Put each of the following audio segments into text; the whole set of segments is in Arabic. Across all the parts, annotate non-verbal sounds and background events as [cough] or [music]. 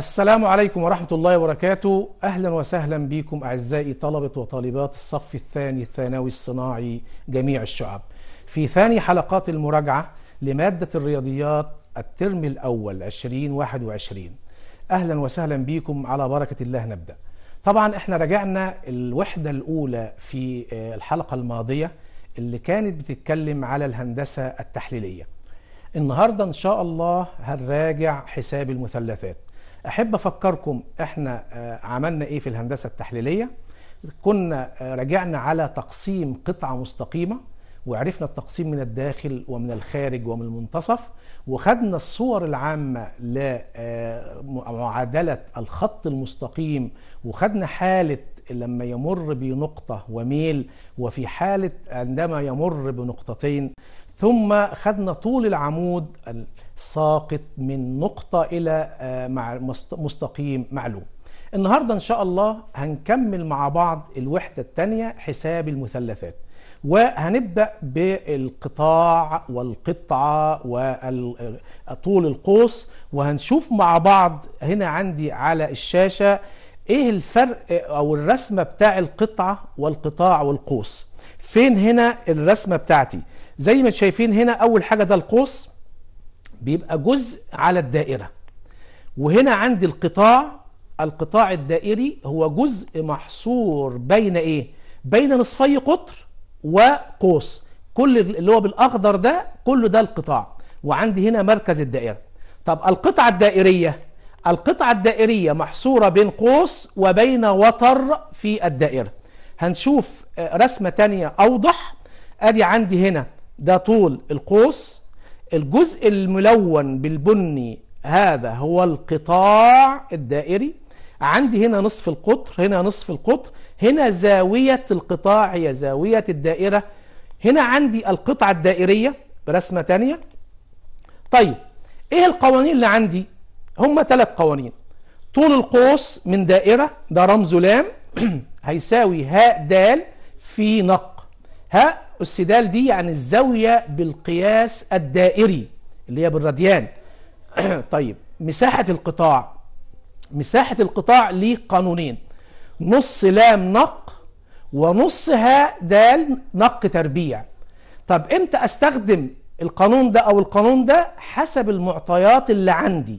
السلام عليكم ورحمة الله وبركاته أهلا وسهلا بكم أعزائي طلبة وطالبات الصف الثاني الثانوي الصناعي جميع الشعب في ثاني حلقات المراجعة لمادة الرياضيات الترم الأول 2021 أهلا وسهلا بكم على بركة الله نبدأ طبعا احنا رجعنا الوحدة الأولى في آه، الحلقة الماضية اللي كانت بتتكلم على الهندسة التحليلية النهاردة إن شاء الله هنراجع حساب المثلثات احب افكركم احنا آه، عملنا ايه في الهندسه التحليليه كنا آه، رجعنا على تقسيم قطعه مستقيمه وعرفنا التقسيم من الداخل ومن الخارج ومن المنتصف وخدنا الصور العامة لمعادلة آه، الخط المستقيم وخدنا حالة لما يمر بنقطة وميل وفي حالة عندما يمر بنقطتين ثم خدنا طول العمود الساقط من نقطة إلى آه، مستقيم معلوم النهاردة إن شاء الله هنكمل مع بعض الوحدة الثانية حساب المثلثات وهنبدأ بالقطاع والقطعة وطول آه، القوس وهنشوف مع بعض هنا عندي على الشاشة ايه الفرق آه، او الرسمة بتاع القطعة والقطاع والقوس فين هنا الرسمة بتاعتي زي ما شايفين هنا اول حاجه ده القوس بيبقى جزء على الدائره وهنا عندي القطاع القطاع الدائري هو جزء محصور بين ايه بين نصفي قطر وقوس كل اللي هو بالاخضر ده كله ده القطاع وعندي هنا مركز الدائره طب القطعه الدائريه القطعه الدائريه محصوره بين قوس وبين وتر في الدائره هنشوف آه، رسمه تانية اوضح ادي عندي هنا ده طول القوس الجزء الملون بالبني هذا هو القطاع الدائري عندي هنا نصف القطر هنا نصف القطر هنا زاوية القطاع هي زاوية الدائرة هنا عندي القطعة الدائرية برسمة تانية طيب ايه القوانين اللي عندي هم ثلاث قوانين طول القوس من دائرة ده رمزه لام [clears throat] هيساوي هاء دال في نق هاء السدال دي يعني الزاوية بالقياس الدائري اللي هي بالراديان [clears throat] طيب مساحة القطاع مساحة القطاع ليه قانونين نص لام نق ونص هاء دال نق تربيع طب امتى استخدم القانون ده او القانون ده حسب المعطيات اللي عندي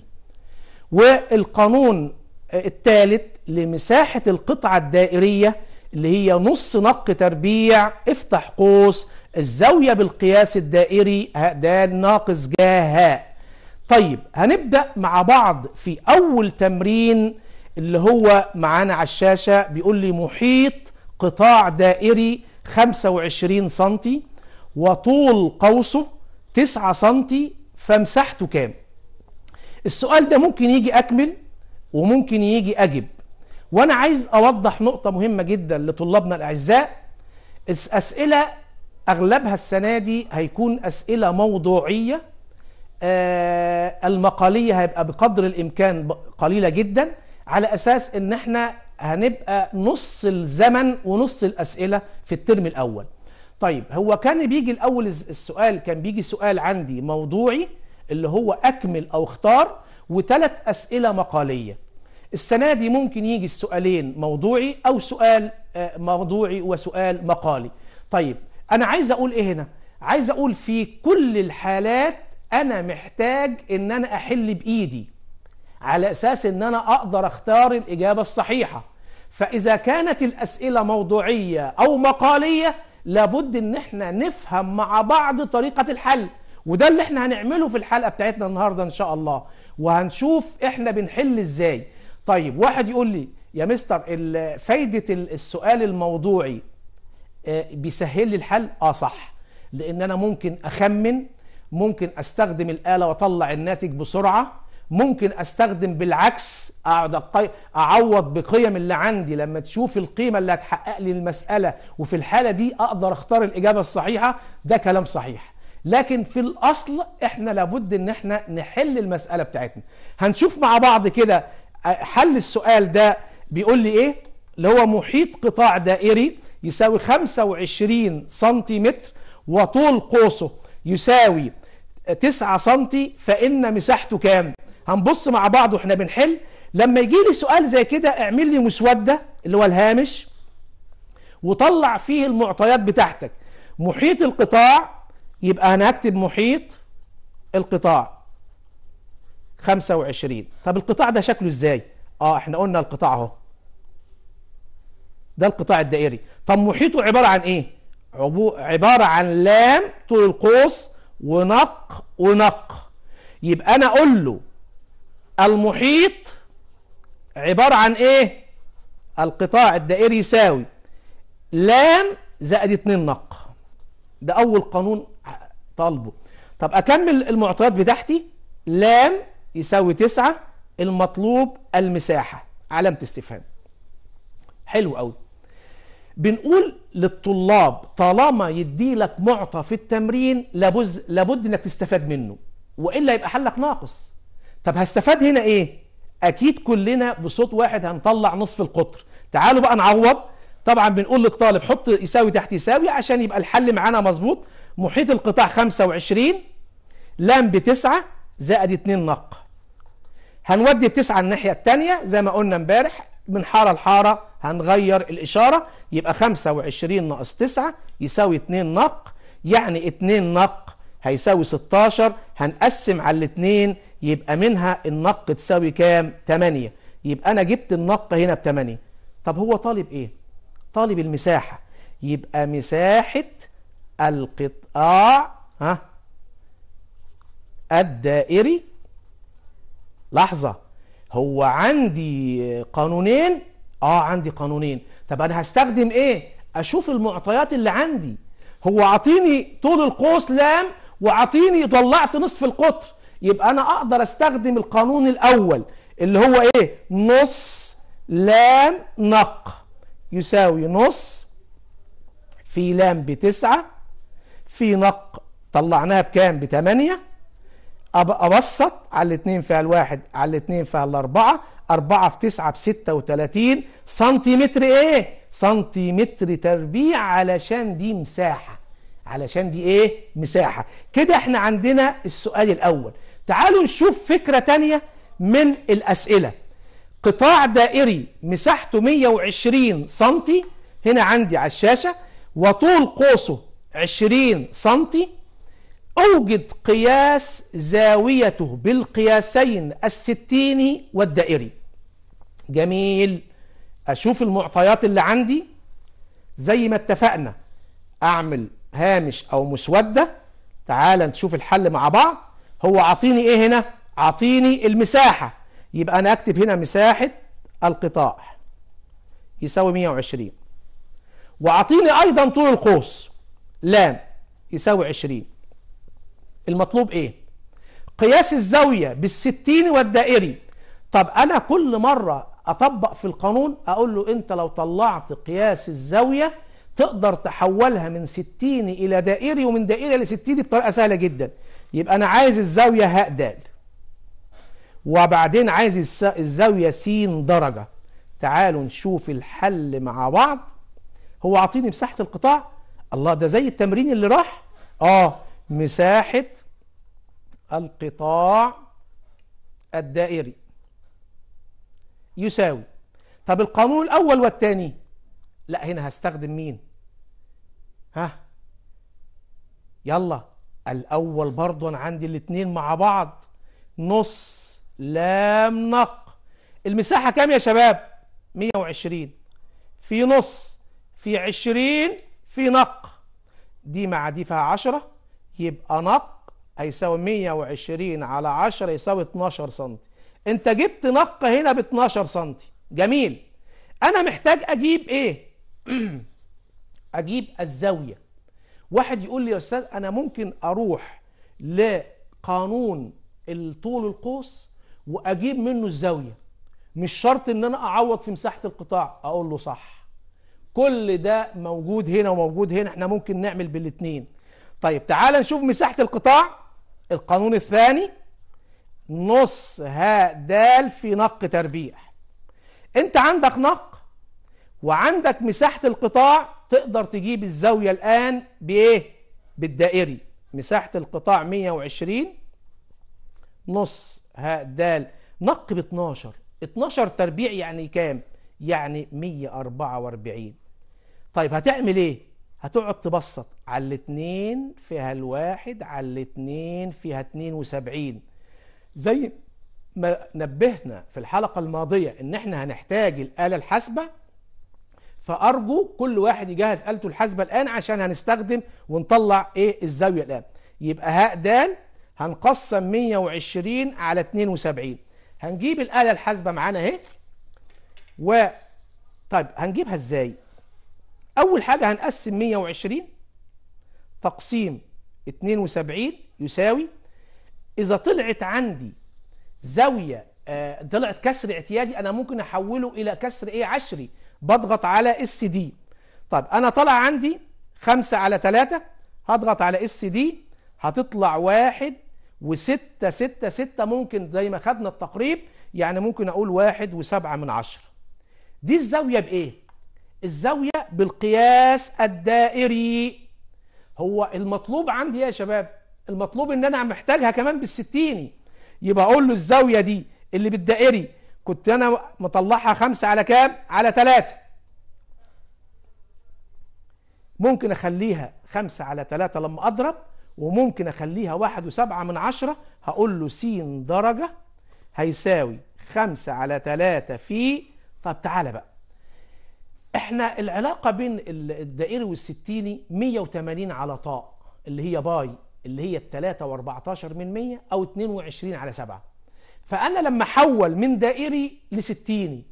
والقانون الثالث لمساحة القطعة الدائرية اللي هي نص نق تربيع افتح قوس الزاوية بالقياس الدائري ده ناقص جا ها طيب هنبدأ مع بعض في أول تمرين اللي هو معانا على الشاشة بيقول لي محيط قطاع دائري 25 سنتي وطول قوسه 9 سنتي فمساحته كام السؤال ده ممكن يجي أكمل وممكن يجي أجب وانا عايز اوضح نقطه مهمه جدا لطلابنا الاعزاء اسئله اغلبها السنه دي هيكون اسئله موضوعيه آه المقاليه هيبقى بقدر الامكان قليله جدا على اساس ان احنا هنبقى نص الزمن ونص الاسئله في الترم الاول طيب هو كان بيجي الاول السؤال كان بيجي سؤال عندي موضوعي اللي هو اكمل او اختار وثلاث اسئله مقاليه السنة دي ممكن يجي السؤالين موضوعي أو سؤال آه، موضوعي وسؤال مقالي طيب أنا عايز أقول إيه هنا عايز أقول في كل الحالات أنا محتاج إن أنا أحل بإيدي على أساس إن أنا أقدر أختار الإجابة الصحيحة فإذا كانت الأسئلة موضوعية أو مقالية لابد إن إحنا نفهم مع بعض طريقة الحل وده اللي إحنا هنعمله في الحلقة بتاعتنا النهاردة إن شاء الله وهنشوف إحنا بنحل إزاي طيب واحد يقول لي يا مستر فايدة السؤال الموضوعي آه، بيسهل لي الحل اه صح لان انا ممكن اخمن ممكن استخدم الاله واطلع الناتج بسرعه ممكن استخدم بالعكس اقعد اعوض بقيم اللي عندي لما تشوف القيمه اللي هتحقق لي المساله وفي الحاله دي اقدر اختار الاجابه الصحيحه ده كلام صحيح لكن في الاصل احنا لابد ان احنا نحل المساله بتاعتنا هنشوف مع بعض كده حل السؤال ده بيقول لي ايه اللي هو محيط قطاع دائري يساوي 25 سنتيمتر وطول قوسه يساوي 9 سنتي فإن مساحته كام هنبص مع بعض واحنا بنحل لما يجي لي سؤال زي كده اعمل لي مسودة اللي هو الهامش وطلع فيه المعطيات بتاعتك محيط القطاع يبقى انا هكتب محيط القطاع 25 طب القطاع ده شكله ازاي اه احنا قلنا القطاع اهو ده القطاع الدائري طب محيطه عباره عن ايه عباره عن لام طول القوس ونق ونق يبقى انا اقول له المحيط عباره عن ايه القطاع الدائري يساوي لام زائد 2 نق ده اول قانون طالبه طب اكمل المعطيات بتاعتي لام يساوي 9 المطلوب المساحة علامة استفهام حلو قوي بنقول للطلاب طالما يدي لك معطى في التمرين لابد لابد انك تستفاد منه والا يبقى حلك ناقص طب هستفاد هنا ايه اكيد كلنا بصوت واحد هنطلع نصف القطر تعالوا بقى نعوض طبعا بنقول للطالب حط يساوي تحت يساوي عشان يبقى الحل معانا مظبوط محيط القطاع 25 لام ب 9 زائد 2 نق هنودي التسعة الناحية التانية زي ما قلنا امبارح من حارة لحارة هنغير الإشارة يبقى 25 ناقص 9 يساوي 2 نق يعني 2 نق هيساوي 16 هنقسم على الاثنين يبقى منها النق تساوي كام 8 يبقى أنا جبت النق هنا ب 8 طب هو طالب إيه طالب المساحة يبقى مساحة القطاع ها الدائري لحظة هو عندي قانونين اه عندي قانونين طب انا هستخدم ايه اشوف المعطيات اللي عندي هو عطيني طول القوس لام وعطيني طلعت نصف القطر يبقى انا اقدر استخدم القانون الاول اللي هو ايه نص لام نق يساوي نص في لام بتسعة في نق طلعناها بكام بتمانية ابسط على الاثنين فيها الواحد على الاثنين فيها الاربعه اربعه في تسعه ب 36 سنتيمتر ايه؟ سنتيمتر تربيع علشان دي مساحه علشان دي ايه؟ مساحه كده احنا عندنا السؤال الاول تعالوا نشوف فكره تانية من الاسئله قطاع دائري مساحته 120 سنتي هنا عندي على الشاشه وطول قوسه 20 سنتي أوجد قياس زاويته بالقياسين الستيني والدائري جميل أشوف المعطيات اللي عندي زي ما اتفقنا أعمل هامش أو مسودة تعال نشوف الحل مع بعض هو عطيني إيه هنا عطيني المساحة يبقى أنا أكتب هنا مساحة القطاع يساوي 120 وعطيني أيضا طول القوس لام يساوي 20 المطلوب ايه قياس الزاوية بالستين والدائري طب انا كل مرة اطبق في القانون اقول له انت لو طلعت قياس الزاوية تقدر تحولها من ستين الى دائري ومن دائري الى ستين بطريقه سهله جدا يبقى انا عايز الزاويه هاء د وبعدين عايز الزاويه س درجه تعالوا نشوف الحل مع بعض هو اعطيني مساحه القطاع الله ده زي التمرين اللي راح اه مساحه القطاع الدائري يساوي طب القانون الأول والثاني لا هنا هستخدم مين ها يلا الأول برضو أنا عندي الاثنين مع بعض نص لام نق المساحة كام يا شباب 120 في نص في 20 في نق دي مع دي فيها 10 يبقى نق هيساوي 120 على 10 يساوي 12 سم انت جبت نقه هنا ب 12 سم جميل انا محتاج اجيب ايه [clears throat] اجيب الزاويه واحد يقول لي يا استاذ انا ممكن اروح لقانون الطول القوس واجيب منه الزاويه مش شرط ان انا اعوض في مساحه القطاع اقول له صح كل ده موجود هنا وموجود هنا احنا ممكن نعمل بالاثنين طيب تعال نشوف مساحه القطاع القانون الثاني نص هاء دال في نق تربيع انت عندك نق وعندك مساحة القطاع تقدر تجيب الزاوية الآن بإيه؟ بالدائري مساحة القطاع 120 نص هاء دال نق ب 12 12 تربيع يعني كام؟ يعني 144 طيب هتعمل إيه؟ هتقعد تبسط على الاتنين فيها الواحد على الاتنين فيها اتنين وسبعين زي ما نبهنا في الحلقة الماضية ان احنا هنحتاج الآلة الحاسبة فأرجو كل واحد يجهز آلته الحاسبة الآن عشان هنستخدم ونطلع ايه الزاوية الآن يبقى هاء دال هنقسم 120 على 72 هنجيب الآلة الحاسبة معانا اهي و طيب هنجيبها ازاي؟ أول حاجة هنقسم 120 تقسيم 72 يساوي إذا طلعت عندي زاوية آه، طلعت كسر اعتيادي أنا ممكن أحوله إلى كسر إيه عشري بضغط على اس دي طب أنا طلع عندي 5 على 3 هضغط على اس دي هتطلع واحد 6 6 6 ممكن زي ما خدنا التقريب يعني ممكن أقول واحد وسبعة من عشرة دي الزاوية بإيه؟ الزاوية بالقياس الدائري هو المطلوب عندي يا شباب المطلوب ان انا محتاجها كمان بالستيني يبقى اقول له الزاويه دي اللي بالدائري كنت انا مطلعها خمسة على كام على ثلاثة ممكن اخليها خمسة على ثلاثة لما اضرب وممكن اخليها واحد وسبعة من عشرة هقول له س درجة هيساوي خمسة على ثلاثة في طب تعالى بقى احنا العلاقه بين الدائري والستيني 180 على طاء اللي هي باي اللي هي ال 3 و14 من 100 او 22 على 7 فانا لما احول من دائري لستيني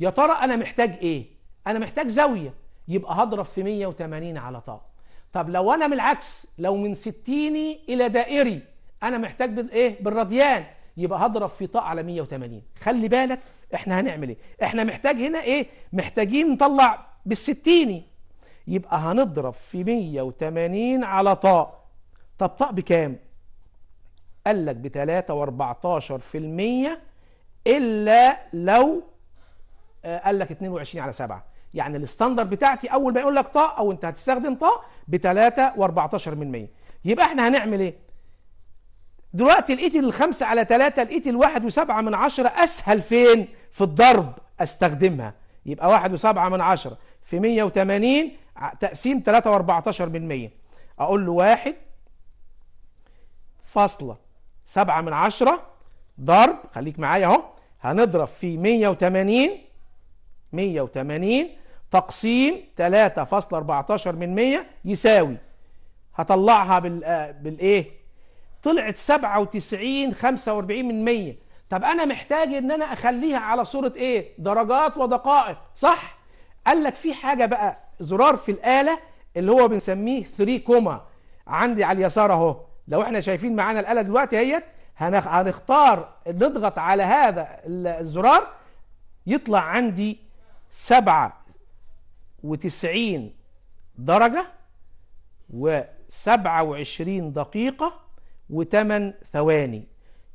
يا ترى انا محتاج ايه انا محتاج زاويه يبقى هضرب في 180 على طاء طب لو انا من العكس لو من ستيني الى دائري انا محتاج بالايه بالراديان يبقى هضرب في طاء على 180 خلي بالك احنا هنعمل ايه احنا محتاج هنا ايه محتاجين نطلع بالستيني يبقى هنضرب في 180 على طاء طب طاء بكام قال لك ب 3.14% الا لو آه، قال لك 22 على 7 يعني الستاندرد بتاعتي اول ما يقول لك طاء او انت هتستخدم طاء ب 3 و14% يبقى احنا هنعمل ايه دلوقتي لقيت الخمسة على ثلاثة لقيت الواحد وسبعة من عشرة أسهل فين؟ في الضرب أستخدمها يبقى واحد وسبعة من عشرة في 180 تقسيم 3.14 واربعتاشر من 100 أقول له واحد فاصلة سبعة من عشرة ضرب خليك معايا أهو هنضرب في 180 180 تقسيم 3.14 فاصلة من 100 يساوي هطلعها بال آه، بالإيه؟ طلعت 97 45 من 100 طب انا محتاج ان انا اخليها على صوره ايه درجات ودقائق صح قال لك في حاجه بقى زرار في الاله اللي هو بنسميه 3 كوما عندي على اليسار اهو لو احنا شايفين معانا الاله دلوقتي اهيت هنختار نضغط على هذا الزرار يطلع عندي 97 درجه و27 دقيقه و8 ثواني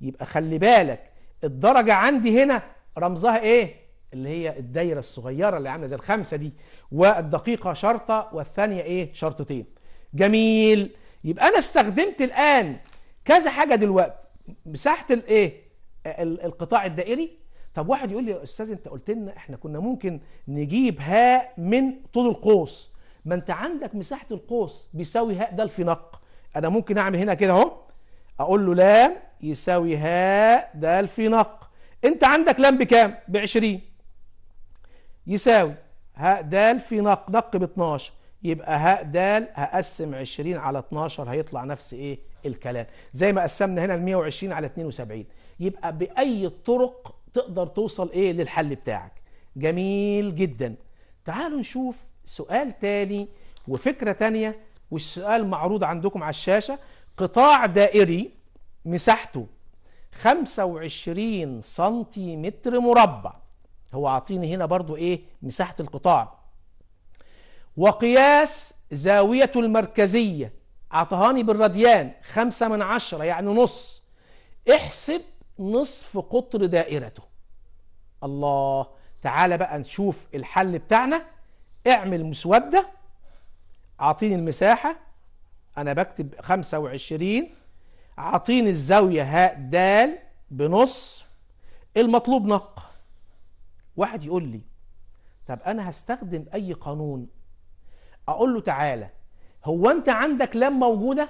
يبقى خلي بالك الدرجة عندي هنا رمزها ايه اللي هي الدايرة الصغيرة اللي عاملة زي الخمسة دي والدقيقة شرطة والثانية ايه شرطتين جميل يبقى انا استخدمت الان كذا حاجة دلوقتي مساحة الايه القطاع الدائري طب واحد يقول لي يا استاذ انت قلت لنا احنا كنا ممكن نجيب هاء من طول القوس ما انت عندك مساحه القوس بيساوي هاء ده الفنق انا ممكن اعمل هنا كده اهو اقول له لام يساوي هاء د في نق انت عندك لام بكام 20 يساوي هاء د في نق نق ب 12 يبقى هاء د هقسم 20 على 12 هيطلع نفس ايه الكلام زي ما قسمنا هنا ال 120 على 72 يبقى باي الطرق تقدر توصل ايه للحل بتاعك جميل جدا تعالوا نشوف سؤال تاني وفكرة تانية والسؤال معروض عندكم على الشاشة قطاع دائري مساحته 25 سنتيمتر مربع هو عاطيني هنا برضو ايه مساحة القطاع وقياس زاوية المركزية اعطهاني بالرديان خمسة من عشرة يعني نص احسب نصف قطر دائرته الله تعالى بقى نشوف الحل بتاعنا اعمل مسودة اعطيني المساحة أنا بكتب 25 عاطيني الزاوية هاء د بنص المطلوب نق واحد يقول لي طب أنا هستخدم أي قانون أقول له تعالى هو أنت عندك لام موجودة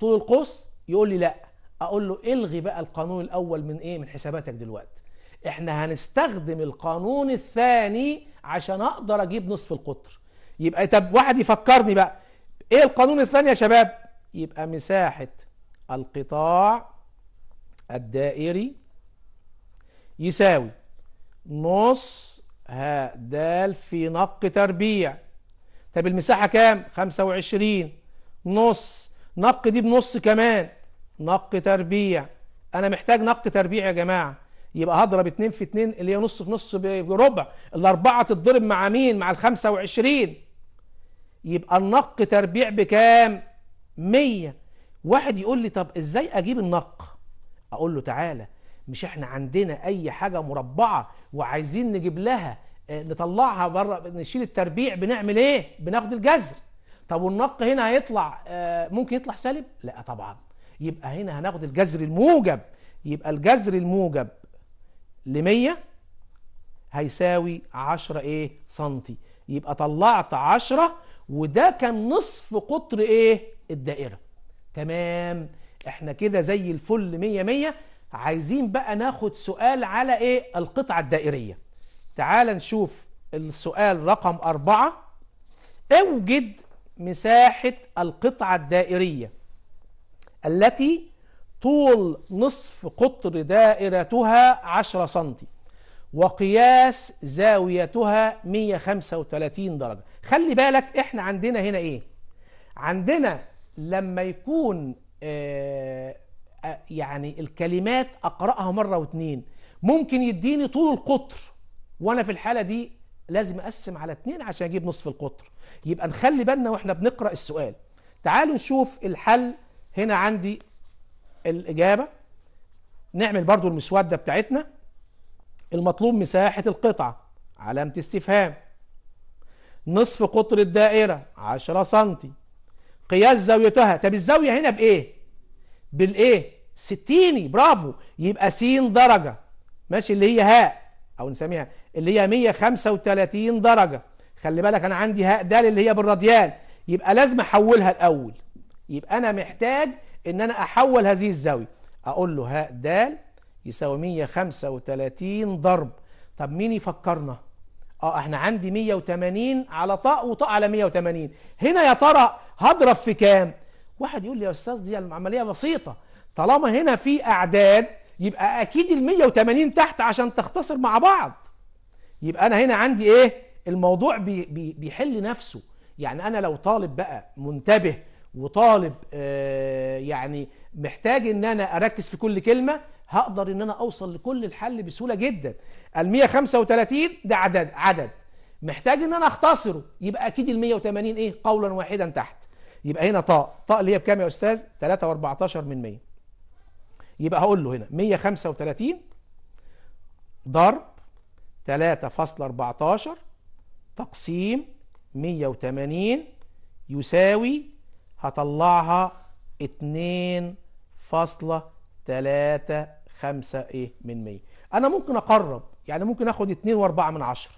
طول القوس يقول لي لأ أقول له إلغي بقى القانون الأول من إيه من حساباتك دلوقتي إحنا هنستخدم القانون الثاني عشان أقدر أجيب نصف القطر يبقى طب واحد يفكرني بقى ايه القانون الثاني يا شباب يبقى مساحة القطاع الدائري يساوي نص ه د في نق تربيع طب المساحة كام 25 نص نق دي بنص كمان نق تربيع انا محتاج نق تربيع يا جماعة يبقى هضرب اتنين في اتنين اللي هي نص في نص بربع الاربعة تتضرب مع مين مع ال 25 يبقى النق تربيع بكام 100 واحد يقول لي طب ازاي اجيب النق اقول له تعالى مش احنا عندنا اي حاجه مربعه وعايزين نجيب لها آه، نطلعها بره نشيل التربيع بنعمل ايه بناخد الجذر طب والنق هنا هيطلع آه، ممكن يطلع سالب لا طبعا يبقى هنا هناخد الجذر الموجب يبقى الجذر الموجب ل 100 هيساوي 10 ايه سنتي يبقى طلعت 10 وده كان نصف قطر ايه الدائرة تمام احنا كده زي الفل مية مية عايزين بقى ناخد سؤال على ايه القطعة الدائرية تعال نشوف السؤال رقم أربعة اوجد مساحة القطعة الدائرية التي طول نصف قطر دائرتها 10 سنتي وقياس زاويتها 135 درجة خلي بالك احنا عندنا هنا ايه عندنا لما يكون آه، آه، يعني الكلمات اقرأها مرة واتنين ممكن يديني طول القطر وانا في الحالة دي لازم اقسم على اتنين عشان اجيب نصف القطر يبقى نخلي بالنا واحنا بنقرأ السؤال تعالوا نشوف الحل هنا عندي الإجابة نعمل برضو المسودة بتاعتنا المطلوب مساحة القطعة علامة استفهام نصف قطر الدائرة 10 سنتي قياس زاويتها طب الزاوية هنا بإيه؟ بالإيه؟ ستيني برافو يبقى س درجة ماشي اللي هي هاء أو نسميها اللي هي 135 درجة خلي بالك أنا عندي هاء د اللي هي بالراديان يبقى لازم أحولها الأول يبقى أنا محتاج إن أنا أحول هذه الزاوية أقول له هاء د يساوي 135 ضرب طب مين يفكرنا اه احنا عندي 180 على طاق وطاق على 180 هنا يا ترى هضرب في كام واحد يقول لي يا استاذ دي العمليه بسيطه طالما هنا في اعداد يبقى اكيد ال 180 تحت عشان تختصر مع بعض يبقى انا هنا عندي ايه الموضوع بي بي بيحل نفسه يعني انا لو طالب بقى منتبه وطالب آه يعني محتاج ان انا اركز في كل كلمه هقدر ان انا اوصل لكل الحل بسهوله جدا ال 135 ده عدد عدد محتاج ان انا اختصره يبقى اكيد ال 180 ايه قولا واحدا تحت يبقى هنا طاء طاء اللي هي بكام يا استاذ 3 و14 من 100 يبقى هقول له هنا 135 ضرب 3.14 تقسيم 180 يساوي هطلعها 2.3 خمسة ايه من مية انا ممكن اقرب يعني ممكن اخد اتنين واربعة من عشرة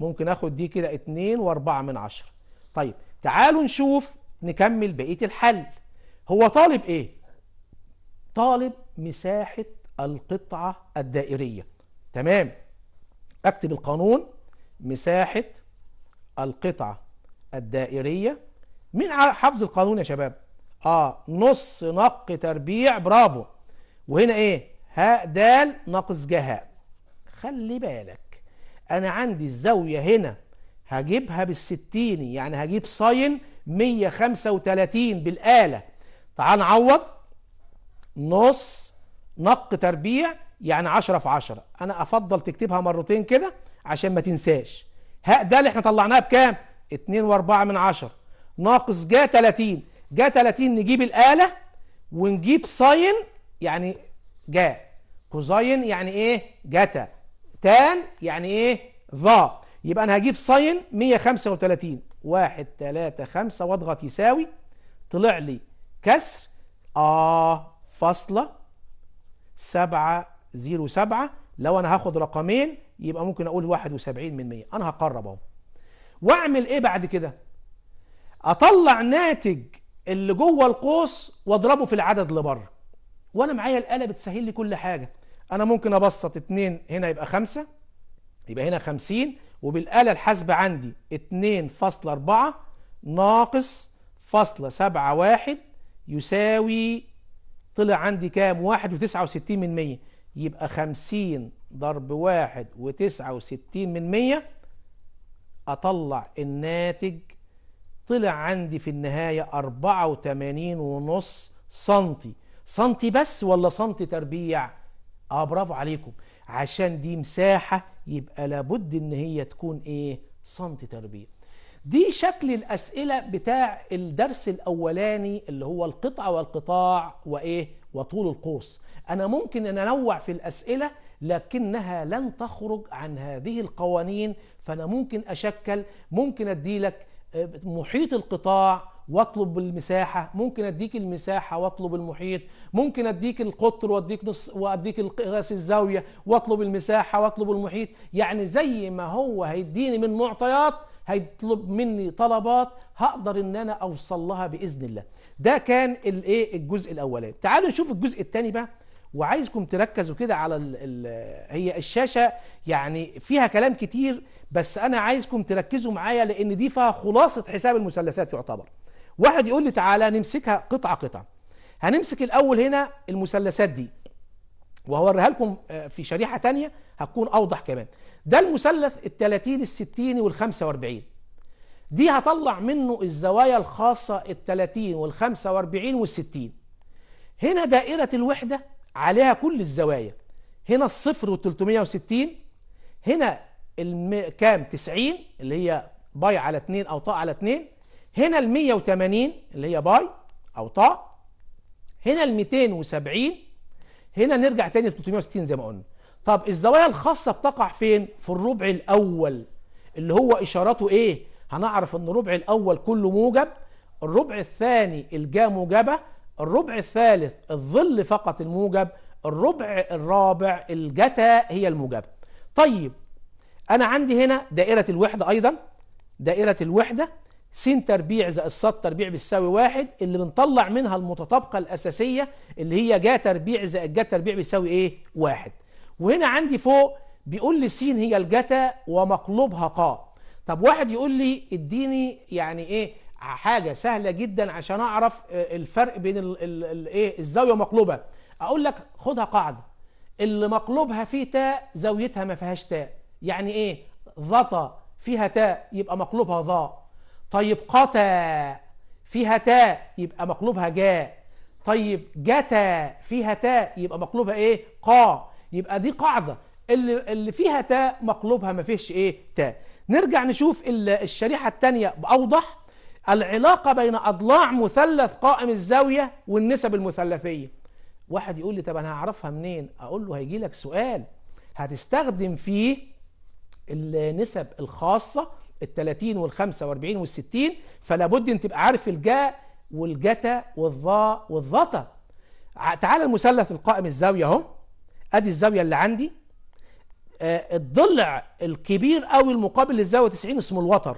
ممكن اخد دي كده اتنين واربعة من عشرة طيب تعالوا نشوف نكمل بقية الحل هو طالب ايه طالب مساحة القطعة الدائرية تمام اكتب القانون مساحة القطعة الدائرية مين حافظ القانون يا شباب اه نص نق تربيع برافو وهنا ايه هاء دال ناقص جهاء خلي بالك أنا عندي الزاوية هنا هجيبها بالستيني يعني هجيب ساين 135 بالآلة تعال نعوض نص نق تربيع يعني 10 في 10 أنا أفضل تكتبها مرتين كده عشان ما تنساش هاء دال احنا طلعناها بكام 2 و4 من 10 ناقص جا 30 جا 30 نجيب الآلة ونجيب ساين يعني جاء كوزاين يعني ايه جتا تان يعني ايه ظا يبقى انا هجيب ساين 135 واحد تلاتة خمسة واضغط يساوي طلع لي كسر آه فاصلة سبعة زيرو سبعة لو أنا هاخد رقمين يبقى ممكن أقول واحد وسبعين من مية أنا هقرب أهو وأعمل إيه بعد كده أطلع ناتج اللي جوه القوس وأضربه في العدد اللي بره وانا معايا الاله بتسهل لي كل حاجه انا ممكن ابسط 2 هنا يبقى 5 يبقى هنا 50 وبالاله الحاسبه عندي 2.4 ناقص فاصلة سبعة واحد يساوي طلع عندي كام واحد وتسعة وستين من مية يبقى خمسين ضرب واحد وتسعة وستين من مية أطلع الناتج طلع عندي في النهاية أربعة وتمانين ونص سنتي سنتي بس ولا سنتي تربيع اه برافو عليكم عشان دي مساحة يبقى لابد ان هي تكون ايه سنتي تربيع دي شكل الاسئلة بتاع الدرس الاولاني اللي هو القطعة والقطاع وايه وطول القوس انا ممكن ان انوع في الاسئلة لكنها لن تخرج عن هذه القوانين فانا ممكن اشكل ممكن ادي لك آه، محيط القطاع واطلب المساحه ممكن اديك المساحه واطلب المحيط ممكن اديك القطر واديك نص واديك القياس الزاويه واطلب المساحه واطلب المحيط يعني زي ما هو هيديني من معطيات هيطلب مني طلبات هقدر ان انا اوصل لها باذن الله ده كان الايه الجزء الاولاني تعالوا نشوف الجزء الثاني بقى وعايزكم تركزوا كده على الـ الـ هي الشاشه يعني فيها كلام كتير بس انا عايزكم تركزوا معايا لان دي فيها خلاصه حساب المثلثات يعتبر واحد يقول لي تعالى نمسكها قطعة قطعة هنمسك الأول هنا المثلثات دي وهوريها لكم آه، في شريحة تانية هتكون أوضح كمان ده المثلث ال 30 ال 60 وال 45 دي هطلع منه الزوايا الخاصة ال 30 وال 45 وال 60 هنا دائرة الوحدة عليها كل الزوايا هنا الصفر والتلتمية 360 هنا الم... كام 90 اللي هي باي على 2 او طاء على 2 هنا ال 180 اللي هي باي او طاء هنا ال 270 هنا نرجع تاني ل 360 زي ما قلنا طب الزوايا الخاصة بتقع فين في الربع الاول اللي هو اشاراته ايه هنعرف ان الربع الاول كله موجب الربع الثاني الجا موجبة الربع الثالث الظل فقط الموجب الربع الرابع الجتا هي الموجبة طيب انا عندي هنا دائرة الوحدة ايضا دائرة الوحدة س تربيع زائد ص تربيع بتساوي واحد اللي بنطلع منها المتطابقة الأساسية اللي هي ج تربيع زائد ج تربيع بيساوي إيه؟ واحد وهنا عندي فوق بيقول لي س هي الجتا ومقلوبها قا طب واحد يقول لي اديني يعني إيه حاجة سهلة جدا عشان أعرف آه، الفرق بين الإيه الزاوية ومقلوبها. أقول لك خدها قاعدة اللي مقلوبها فيه تاء زاويتها ما فيهاش تاء يعني إيه؟ ظطا فيها تاء يبقى مقلوبها ظا طيب قتا فيها تاء يبقى مقلوبها جاء طيب جتا فيها تاء يبقى مقلوبها ايه قا يبقى دي قاعده اللي اللي فيها تاء مقلوبها ما فيش ايه تاء نرجع نشوف الشريحه الثانيه باوضح العلاقه بين اضلاع مثلث قائم الزاويه والنسب المثلثيه واحد يقول لي طب انا هعرفها منين اقول له هيجي لك سؤال هتستخدم فيه النسب الخاصه ال 30 وال 45 وال 60 فلا بد ان تبقى عارف الجاء والجتا والظاء والظتا تعالى المثلث القائم الزاويه اهو ادي الزاويه اللي عندي آه الضلع الكبير قوي المقابل للزاويه 90 اسمه الوتر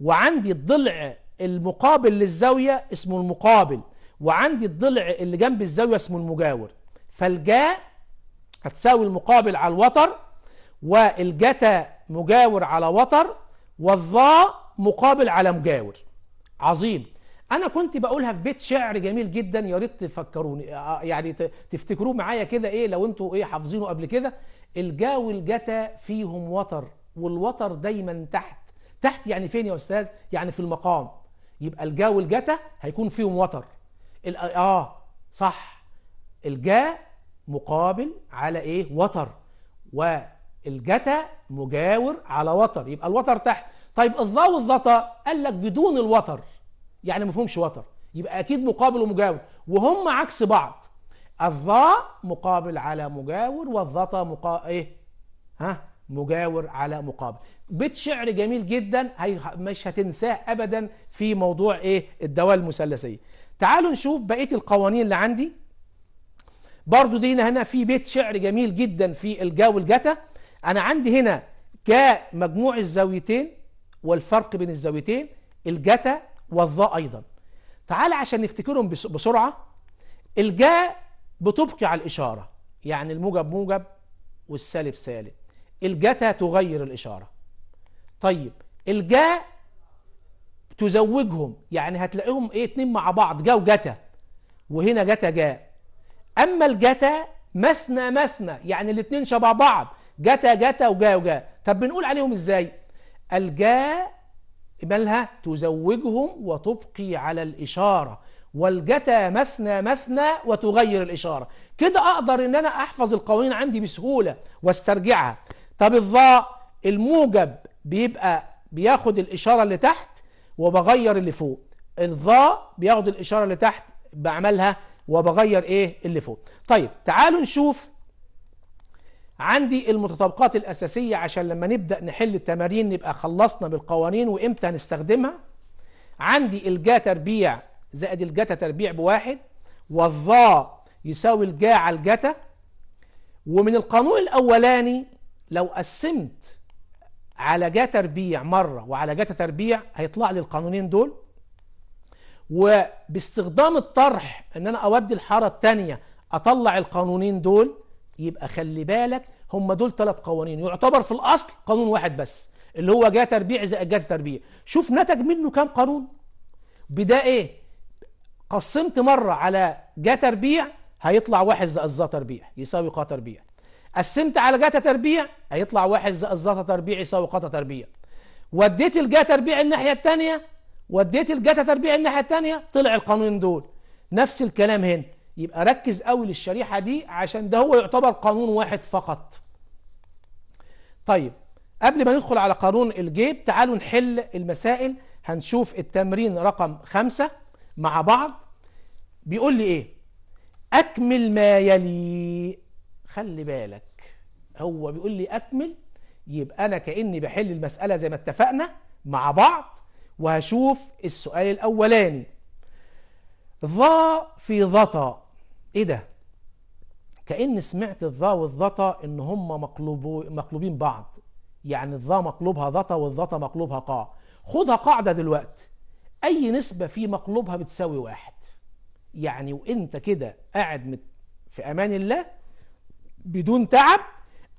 وعندي الضلع المقابل للزاويه اسمه المقابل وعندي الضلع اللي جنب الزاويه اسمه المجاور فالجاء هتساوي المقابل على الوتر والجتا مجاور على وتر والظاء مقابل على مجاور عظيم انا كنت بقولها في بيت شعر جميل جدا يا ريت تفكروني آه، آه، يعني تفتكروه معايا كده ايه لو انتوا ايه حافظينه قبل كده الجا والجتا فيهم وتر والوتر دايما تحت تحت يعني فين يا استاذ يعني في المقام يبقى الجا والجتا هيكون فيهم وتر اه صح الجا مقابل على ايه وتر و الجتا مجاور على وتر يبقى الوتر تحت طيب الظا والظطا قال لك بدون الوتر يعني ما فيهمش وتر يبقى اكيد مقابل ومجاور وهم عكس بعض الظا مقابل على مجاور والظطا مقا... ايه ها مجاور على مقابل بيت شعر جميل جدا هي مش هتنساه ابدا في موضوع ايه الدوال المثلثيه تعالوا نشوف بقيه القوانين اللي عندي برضو دينا هنا في بيت شعر جميل جدا في الجا والجتا أنا عندي هنا جاء مجموع الزاويتين والفرق بين الزاويتين الجتا والظاء أيضا تعال عشان نفتكرهم بسرعة الجاء بتبقي على الإشارة يعني الموجب موجب والسالب سالب الجتا تغير الإشارة طيب الجاء تزوجهم يعني هتلاقيهم ايه اتنين مع بعض جا وجتا وهنا جتا جاء اما الجتا مثنى مثنى يعني الاتنين شبه بعض جتا جتا وجا وجا طب بنقول عليهم ازاي الجا مالها تزوجهم وتبقي على الإشارة والجتا مثنى مثنى وتغير الإشارة كده أقدر إن أنا أحفظ القوانين عندي بسهولة واسترجعها طب الظاء الموجب بيبقى بياخد الإشارة اللي تحت وبغير اللي فوق الظاء بياخد الإشارة اللي تحت بعملها وبغير إيه اللي فوق طيب تعالوا نشوف عندي المتطابقات الأساسية عشان لما نبدأ نحل التمارين نبقى خلصنا بالقوانين وإمتى هنستخدمها عندي الجا تربيع زائد الجتا تربيع بواحد والظا يساوي الجا على الجتا ومن القانون الأولاني لو قسمت على جا تربيع مرة وعلى جتا تربيع هيطلع لي القانونين دول وباستخدام الطرح ان انا اودي الحاره الثانيه اطلع القانونين دول يبقى خلي بالك هم دول ثلاث قوانين يعتبر في الاصل قانون واحد بس اللي هو جاء تربيع زائد جاء تربيع شوف نتج منه كام قانون بدا ايه قسمت مره على جاء تربيع هيطلع واحد زائد ظا تربيع يساوي قا تربيع قسمت على جاتا تربيع هيطلع واحد زائد ظا تربيع يساوي قا تربيع وديت الجا تربيع الناحيه الثانيه وديت الجاتا تربيع الناحيه الثانيه طلع القانون دول نفس الكلام هنا يبقى ركز قوي للشريحة دي عشان ده هو يعتبر قانون واحد فقط طيب قبل ما ندخل على قانون الجيب تعالوا نحل المسائل هنشوف التمرين رقم خمسة مع بعض بيقول لي ايه اكمل ما يلي خلي بالك هو بيقول لي اكمل يبقى انا كاني بحل المساله زي ما اتفقنا مع بعض وهشوف السؤال الاولاني ظا في ظطا ايه ده كأن سمعت الظا والظطا ان هم مقلوبو مقلوبين بعض يعني الظا مقلوبها ظطا والظطا مقلوبها قاع خدها قاعدة دلوقتي اي نسبة في مقلوبها بتساوي واحد يعني وانت كده قاعد في امان الله بدون تعب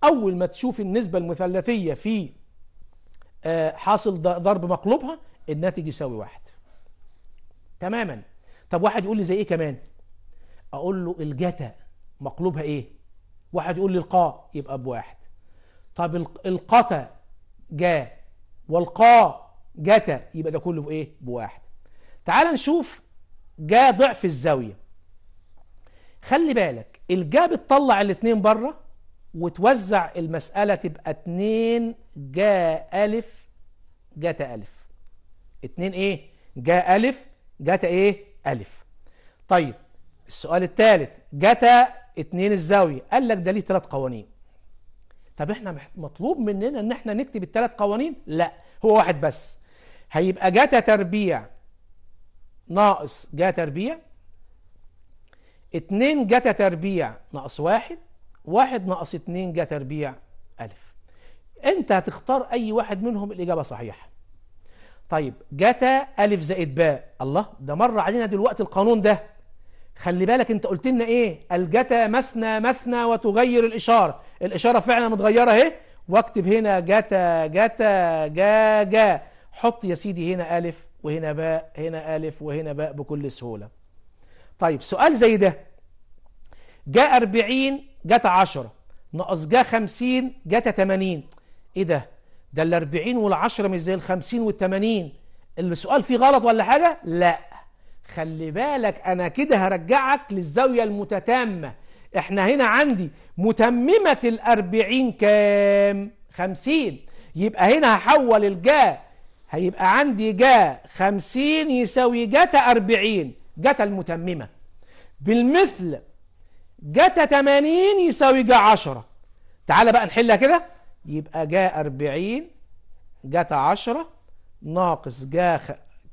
اول ما تشوف النسبة المثلثية في آه، حاصل ضرب مقلوبها الناتج يساوي واحد تماما طب واحد يقول لي زي ايه كمان اقول له الجتا مقلوبها ايه واحد يقول لي القاء يبقى بواحد طب القتا جا والقاء جتا يبقى ده كله بايه بواحد تعال نشوف جا ضعف الزاويه خلي بالك الجا بتطلع الاثنين بره وتوزع المسألة تبقى 2 جا ألف جتا ألف 2 إيه؟ جا ألف جتا إيه؟ ألف طيب السؤال الثالث جتا اتنين الزاوية قال لك ده ليه ثلاث قوانين طب احنا مطلوب مننا ان احنا نكتب الثلاث قوانين لا هو واحد بس هيبقى جتا تربيع ناقص جا تربيع اتنين جتا تربيع ناقص واحد واحد ناقص اتنين جا تربيع ألف انت هتختار اي واحد منهم الإجابة صحيحة طيب جتا ألف زائد باء الله ده مر علينا دلوقتي القانون ده خلي بالك انت قلت لنا ايه الجتا مثنى مثنى وتغير الاشاره الاشاره فعلا متغيره اهي واكتب هنا جتا جتا جا جا حط يا سيدي هنا الف وهنا باء هنا الف وهنا باء بكل سهوله طيب سؤال زي ده جا 40 جتا 10 ناقص جا 50 جتا 80 ايه ده ده ال 40 وال 10 مش زي ال 50 وال 80 السؤال فيه غلط ولا حاجه لا خلي بالك انا كده هرجعك للزاويه المتتامه احنا هنا عندي متممه الاربعين كام خمسين يبقى هنا هحول الجا هيبقى عندي جا خمسين يساوي جتا أربعين جتا المتممة بالمثل جتا تمانين يساوي جا عشرة تعال بقى نحلها كده يبقى جا أربعين جتا عشرة ناقص جا خ...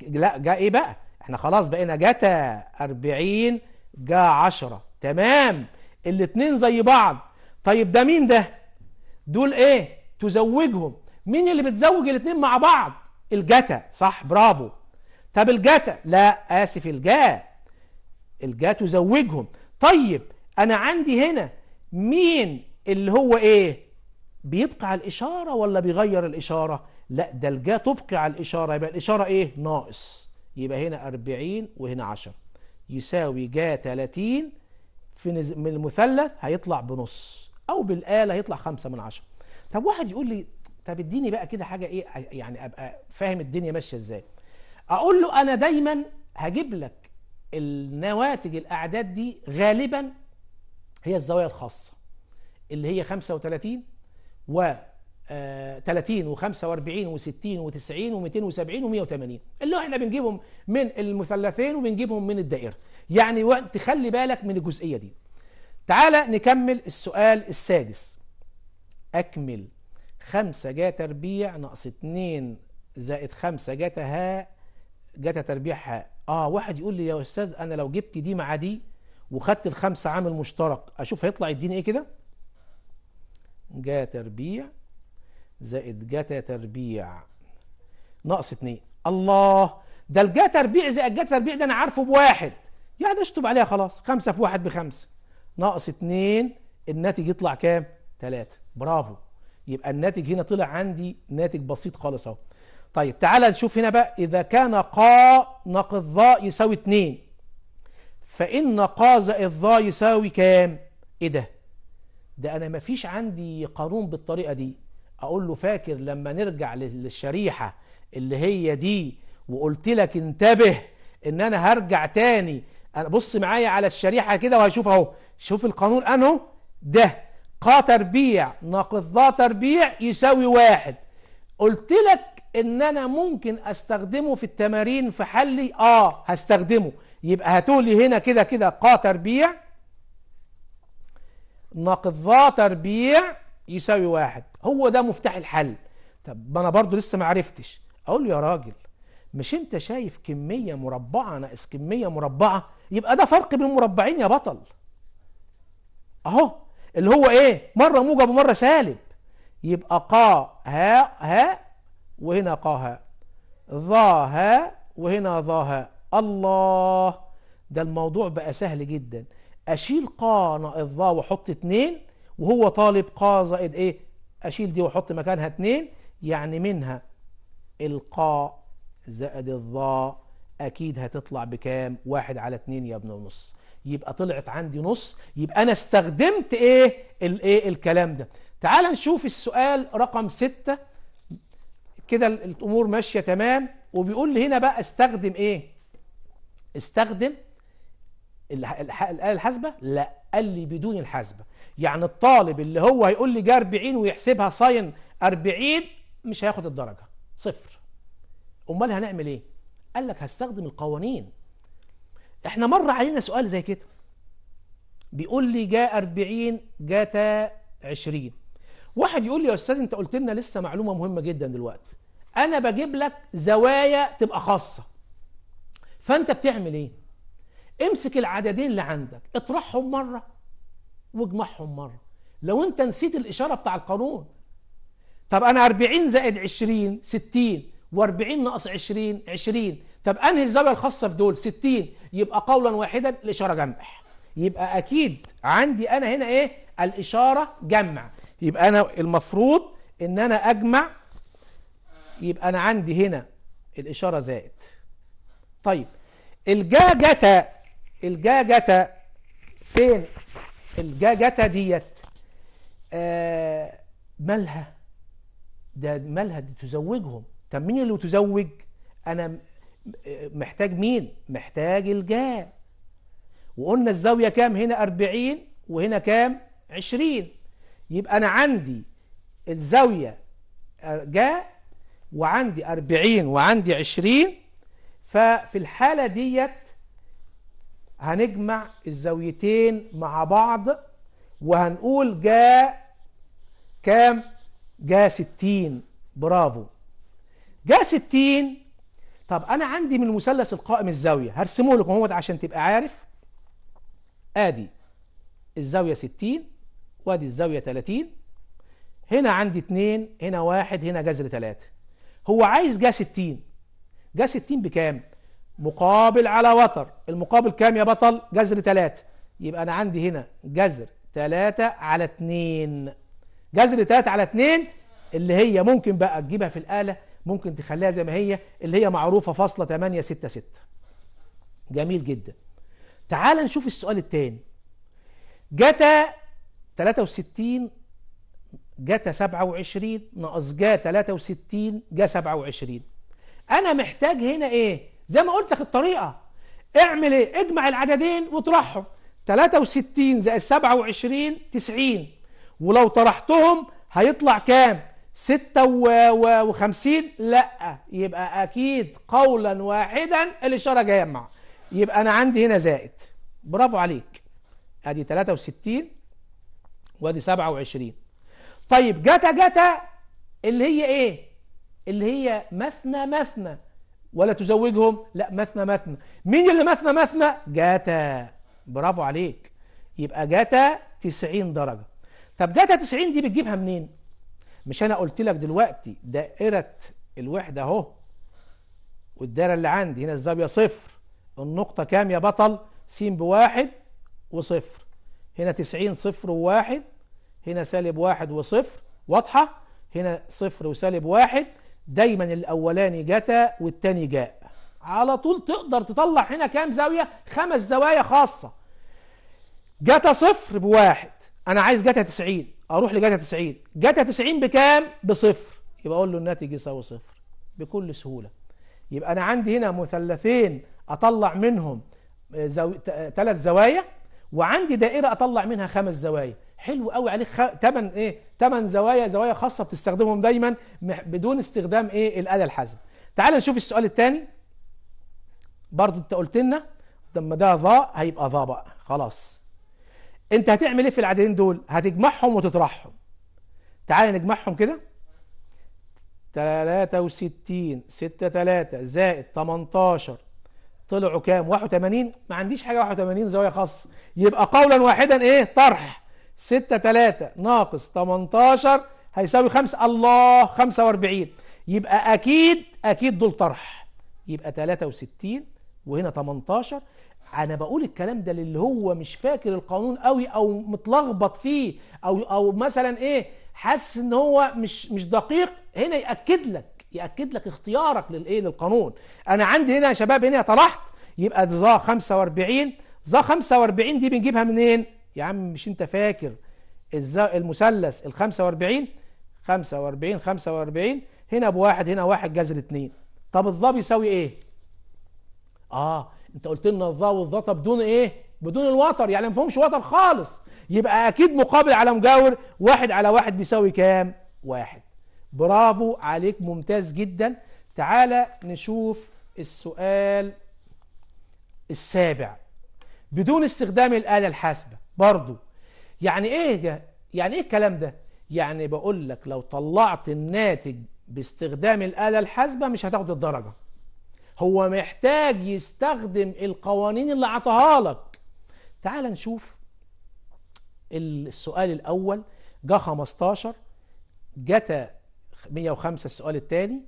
لا جا ايه بقى احنا خلاص بقينا جتا 40 جا 10 تمام الاتنين زي بعض طيب ده مين ده دول ايه تزوجهم مين اللي بتزوج الاتنين مع بعض الجتا صح برافو طب الجتا لا اسف الجا الجا تزوجهم طيب انا عندي هنا مين اللي هو ايه بيبقى على الاشاره ولا بيغير الاشاره لا ده الجا تبقي على الاشاره يبقى الاشاره ايه ناقص يبقى هنا 40 وهنا 10 يساوي جا 30 في نز... من المثلث هيطلع بنص او بالاله هيطلع 5 من 10 طب واحد يقول لي طب اديني بقى كده حاجه ايه يعني ابقى فاهم الدنيا ماشيه ازاي اقول له انا دايما هجيب لك النواتج الاعداد دي غالبا هي الزوايا الخاصه اللي هي 35 و 30 و45 و60 و90 و270 و180 اللي احنا بنجيبهم من المثلثين وبنجيبهم من الدائره يعني تخلي بالك من الجزئيه دي تعالى نكمل السؤال السادس اكمل 5 جا تربيع ناقص 2 زائد 5 جا ها جا تربيع ها اه واحد يقول لي يا استاذ انا لو جبت دي مع دي وخدت الخمسه عامل مشترك اشوف هيطلع يديني ايه كده جا تربيع زائد جتا تربيع ناقص اتنين الله ده الجا تربيع زائد الجا تربيع ده انا عارفه بواحد يعني اشطب عليها خلاص خمسة في واحد بخمسة ناقص اتنين الناتج يطلع كام؟ تلاتة برافو يبقى الناتج هنا طلع عندي ناتج بسيط خالص اهو طيب تعالى نشوف هنا بقى إذا كان قا ناقص ظا يساوي 2 فإن قا زائد ظا يساوي كام؟ إيه ده؟ ده أنا ما فيش عندي قانون بالطريقة دي اقول له فاكر لما نرجع للشريحه اللي هي دي وقلت لك انتبه ان انا هرجع تاني بص معايا على الشريحه كده وهشوف اهو شوف القانون انه ده قا تربيع ناقص ضا تربيع يساوي واحد قلت لك ان انا ممكن استخدمه في التمارين في حلي اه هستخدمه يبقى هتولي هنا كده كده قا تربيع ناقص ضا تربيع يساوي واحد هو ده مفتاح الحل طب انا برضو لسه ما عرفتش اقول له يا راجل مش انت شايف كمية مربعة ناقص كمية مربعة يبقى ده فرق بين مربعين يا بطل اهو اللي هو ايه مرة موجب ومرة سالب يبقى قا ها ها وهنا قا ها ظا ها وهنا ظا ها الله ده الموضوع بقى سهل جدا اشيل قا ناقص ظا واحط اتنين وهو طالب قا زائد ايه أشيل دي وأحط مكانها اتنين يعني منها القاء زائد الظاء أكيد هتطلع بكام واحد على اتنين يا ابن النص يبقى طلعت عندي نص يبقى أنا استخدمت إيه الإيه الكلام ده تعال نشوف السؤال رقم ستة كده الأمور ماشية تمام وبيقول لي هنا بقى استخدم إيه استخدم الآلة الحاسبة لا قال لي بدون الحاسبة يعني الطالب اللي هو هيقول لي جه 40 ويحسبها ساين 40 مش هياخد الدرجة صفر امال هنعمل ايه قال لك هستخدم القوانين احنا مر علينا سؤال زي كده بيقول لي جاء 40 جاتا 20 واحد يقول لي يا استاذ انت قلت لنا لسه معلومه مهمه جدا دلوقتي انا بجيب لك زوايا تبقى خاصه فانت بتعمل ايه امسك العددين اللي عندك اطرحهم مرة واجمعهم مرة لو انت نسيت الإشارة بتاع القانون طب أنا 40 زائد 20 60 و40 ناقص 20 20 طب أنهي الزاوية الخاصة في دول 60 يبقى قولا واحدا الإشارة جمع يبقى أكيد عندي أنا هنا إيه الإشارة جمع يبقى أنا المفروض إن أنا أجمع يبقى أنا عندي هنا الإشارة زائد طيب الجا جتا الجاجتا فين الجاجتا ديت آه مالها ده مالها دي تزوجهم طب مين اللي تزوج انا آه، محتاج مين محتاج الجا وقلنا الزاوية كام هنا 40 وهنا كام 20 يبقى أنا عندي الزاوية آه، جا وعندي 40 وعندي 20 ففي الحالة ديت هنجمع الزاويتين مع بعض وهنقول جاء كام جاء 60 برافو جاء 60 طب انا عندي من المثلث القائم الزاويه هرسمه لكم اهوت عشان تبقى عارف ادي الزاويه 60 وادي الزاويه 30 هنا عندي 2 هنا 1 هنا جذر 3 هو عايز جا 60 جا 60 بكام مقابل على وتر المقابل كام يا بطل جذر 3 يبقى انا عندي هنا جذر 3 على 2 جذر 3 على 2 اللي هي ممكن بقى تجيبها في الآلة ممكن تخليها زي ما هي اللي هي معروفة فاصلة 866 جميل جدا تعال نشوف السؤال الثاني جتا 63 جتا 27 ناقص جا 63 جا 27 انا محتاج هنا ايه زي ما قلت لك الطريقه اعمل ايه اجمع العددين واطرحهم 63 زائد 27 90 ولو طرحتهم هيطلع كام 56 لا يبقى اكيد قولا واحدا الاشاره مع يبقى انا عندي هنا زائد برافو عليك ادي 63 وادي 27 طيب جتا جتا اللي هي ايه اللي هي مثنى مثنى ولا تزوجهم لا مثنى مثنى مين اللي مثنى مثنى جاتا برافو عليك يبقى جاتا 90 درجة طب جاتا 90 دي بتجيبها منين مش انا قلت لك دلوقتي دائرة الوحدة اهو والدائرة اللي عندي هنا الزاوية صفر النقطة كام يا بطل س بواحد وصفر هنا 90 صفر وواحد هنا سالب واحد وصفر واضحة هنا صفر وسالب واحد دايما الاولاني جتا والتاني جاء على طول تقدر تطلع هنا كام زاوية خمس زوايا خاصة جتا صفر بواحد انا عايز جتا 90 اروح لجتا 90 جتا 90 بكام بصفر يبقى اقول له الناتج يساوي صفر بكل سهولة يبقى انا عندي هنا مثلثين اطلع منهم ثلاث آه، آه، زو... زوايا وعندي دائرة اطلع منها خمس زوايا حلو قوي عليك خ... تمن ايه تمن زوايا زوايا خاصه بتستخدمهم دايما بدون استخدام ايه الاله الحازمه تعال نشوف السؤال الثاني برضو انت قلت لنا لما ده ظا هيبقى ظا بقى خلاص انت هتعمل ايه في العددين دول هتجمعهم وتطرحهم تعال نجمعهم كده 63 6 3 زائد 18 طلعوا كام 81 ما عنديش حاجه 81 زوايا خاصه يبقى قولا واحدا ايه طرح 6 3 ناقص 18 هيساوي 5 الله 45 يبقى أكيد أكيد دول طرح يبقى 63 وهنا 18 أنا بقول الكلام ده للي هو مش فاكر القانون قوي أو متلخبط فيه أو أو مثلا إيه حاسس إن هو مش مش دقيق هنا يأكد لك يأكد لك اختيارك للإيه للقانون أنا عندي هنا يا شباب هنا طرحت يبقى ذا 45 ذا 45 دي بنجيبها منين؟ يا عم مش انت فاكر المثلث ال 45 45 45 هنا بواحد هنا واحد جذر اثنين طب الظا بيساوي ايه؟ اه انت قلت لنا الظا والظا طب بدون ايه؟ بدون الوتر يعني ما فيهمش وتر خالص يبقى اكيد مقابل على مجاور واحد على واحد بيساوي كام؟ واحد برافو عليك ممتاز جدا تعالى نشوف السؤال السابع بدون استخدام الآلة الحاسبة برضه يعني ايه ده يعني ايه الكلام ده يعني بقول لك لو طلعت الناتج باستخدام الآلة الحاسبة مش هتاخد الدرجة هو محتاج يستخدم القوانين اللي عطاها لك تعال نشوف السؤال الأول جا 15 جتا 105 السؤال الثاني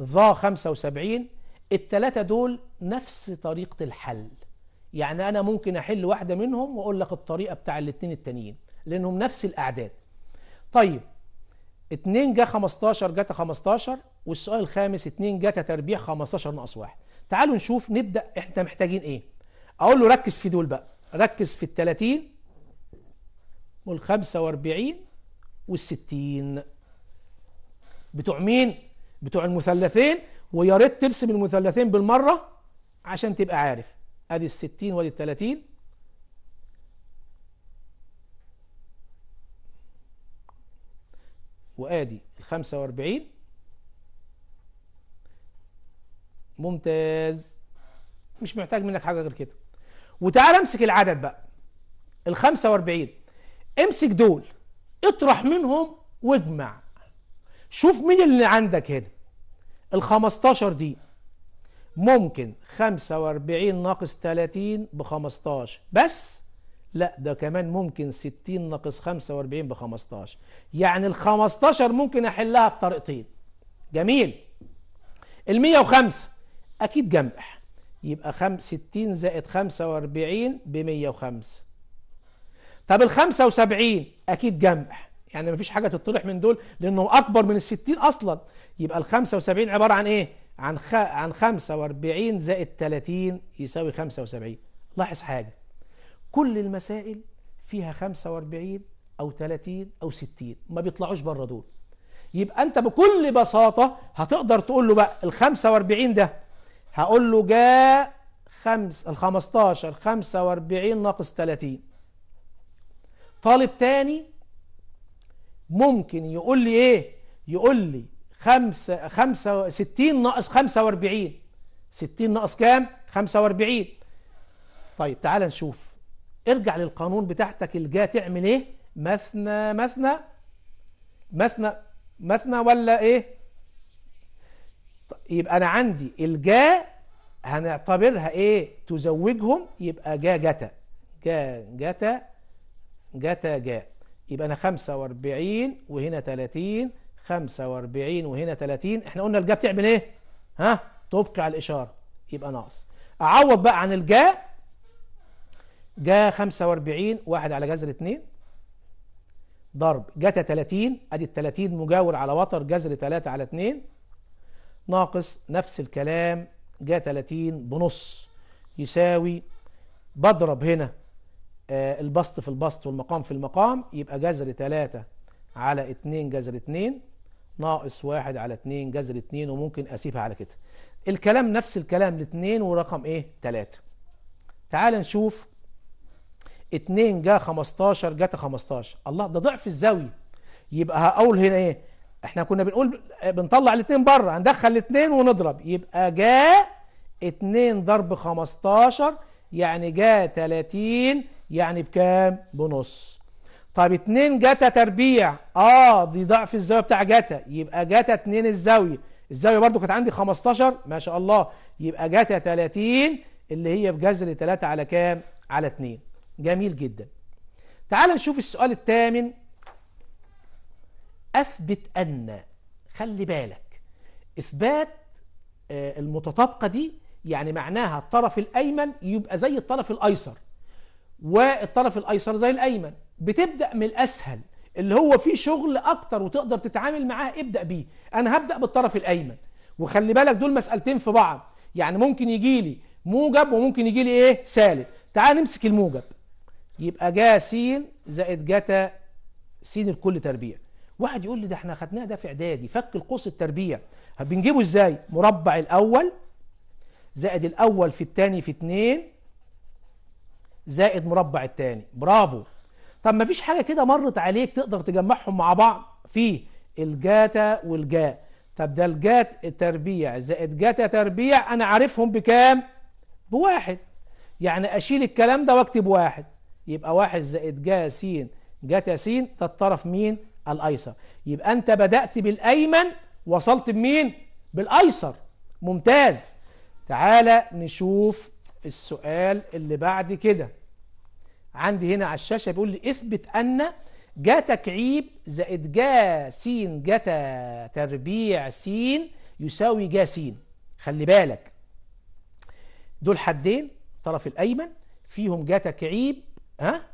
ظا 75 الثلاثة دول نفس طريقة الحل يعني انا ممكن احل واحده منهم واقول لك الطريقه بتاع الاثنين التانيين لانهم نفس الاعداد طيب 2 جا 15 جت 15 والسؤال الخامس 2 جتا تربيع 15 ناقص 1 تعالوا نشوف نبدا احنا محتاجين ايه اقول له ركز في دول بقى ركز في ال 30 وال 45 وال 60 بتوع مين بتوع المثلثين ويا ريت ترسم المثلثين بالمره عشان تبقى عارف ادي الستين وادي 30 وادي الخمسة واربعين ممتاز مش محتاج منك حاجة غير كده وتعال امسك العدد بقى ال 45 امسك دول اطرح منهم واجمع شوف مين اللي عندك هنا ال 15 دي ممكن 45 ناقص 30 ب 15 بس لا ده كمان ممكن 60 ناقص 45 ب 15 يعني ال 15 ممكن احلها بطريقتين جميل ال 105 اكيد جمع يبقى 60 زائد 45 ب 105 طب ال 75 اكيد جمع يعني مفيش حاجه تطرح من دول لانه اكبر من ال 60 اصلا يبقى ال 75 عباره عن ايه عن خ... عن 45 زائد 30 يساوي 75 لاحظ حاجة كل المسائل فيها 45 أو 30 أو 60 ما بيطلعوش بره دول يبقى أنت بكل بساطة هتقدر تقول له بقى ال 45 ده هقول له جاء خمس ال 15 45 ناقص 30 طالب تاني ممكن يقول لي إيه؟ يقول لي خمسة خمسة ستين ناقص خمسة واربعين ستين ناقص كام خمسة واربعين طيب تعال نشوف ارجع للقانون بتاعتك الجا تعمل ايه مثنى مثنى مثنى مثنى ولا ايه طيب، يبقى انا عندي الجا هنعتبرها ايه تزوجهم يبقى جا جتا جا جتا جتا جا يبقى انا 45 وهنا 30 45 وهنا 30 احنا قلنا الجا بتعمل ايه ها تبقي على الاشاره يبقى ناقص اعوض بقى عن الجا جا 45 واحد على جذر 2 ضرب جتا 30 ادي ال 30 مجاور على وتر جذر 3 على 2 ناقص نفس الكلام جا 30 بنص يساوي بضرب هنا آه البسط في البسط والمقام في المقام يبقى جذر 3 على 2 جذر 2 ناقص واحد على اتنين جذر اتنين وممكن اسيبها على كده الكلام نفس الكلام لاتنين ورقم ايه تلاتة تعال نشوف اتنين جا خمستاشر جت خمستاشر الله ده ضعف الزاوية يبقى هقول هنا ايه احنا كنا بنقول بنطلع الاتنين بره هندخل الاتنين ونضرب يبقى جا اتنين ضرب خمستاشر يعني جا تلاتين يعني بكام بنص طب 2 جتا تربيع اه دي ضعف الزاويه بتاع جتا يبقى جتا 2 الزاويه الزاويه برضو كانت عندي 15 ما شاء الله يبقى جتا 30 اللي هي بجذر 3 على كام على 2 جميل جدا تعال نشوف السؤال الثامن اثبت ان خلي بالك اثبات آه، المتطابقه دي يعني معناها الطرف الايمن يبقى زي الطرف الايسر والطرف الايسر زي الايمن بتبدأ من الأسهل اللي هو فيه شغل أكتر وتقدر تتعامل معاه ابدأ بيه أنا هبدأ بالطرف الأيمن وخلي بالك دول مسألتين في بعض يعني ممكن يجي لي موجب وممكن يجي لي إيه سالب تعال نمسك الموجب يبقى جا س زائد جتا س الكل تربيع واحد يقول لي ده احنا خدناه ده في اعدادي فك القوس التربيع بنجيبه ازاي مربع الاول زائد الاول في الثاني في اتنين زائد مربع الثاني برافو طب ما فيش حاجة كده مرت عليك تقدر تجمعهم مع بعض في الجاتا والجاء طب ده الجات تربيع زائد جاتا تربيع أنا عارفهم بكام بواحد يعني أشيل الكلام ده واكتب واحد يبقى واحد زائد جا سين جاتا سين ده الطرف مين الأيسر يبقى أنت بدأت بالأيمن وصلت بمين بالأيسر ممتاز تعالى نشوف السؤال اللي بعد كده عندي هنا على الشاشة بيقول لي اثبت أن جا تكعيب زائد جا س جتا تربيع س يساوي جا س خلي بالك دول حدين الطرف الأيمن فيهم جا تكعيب ها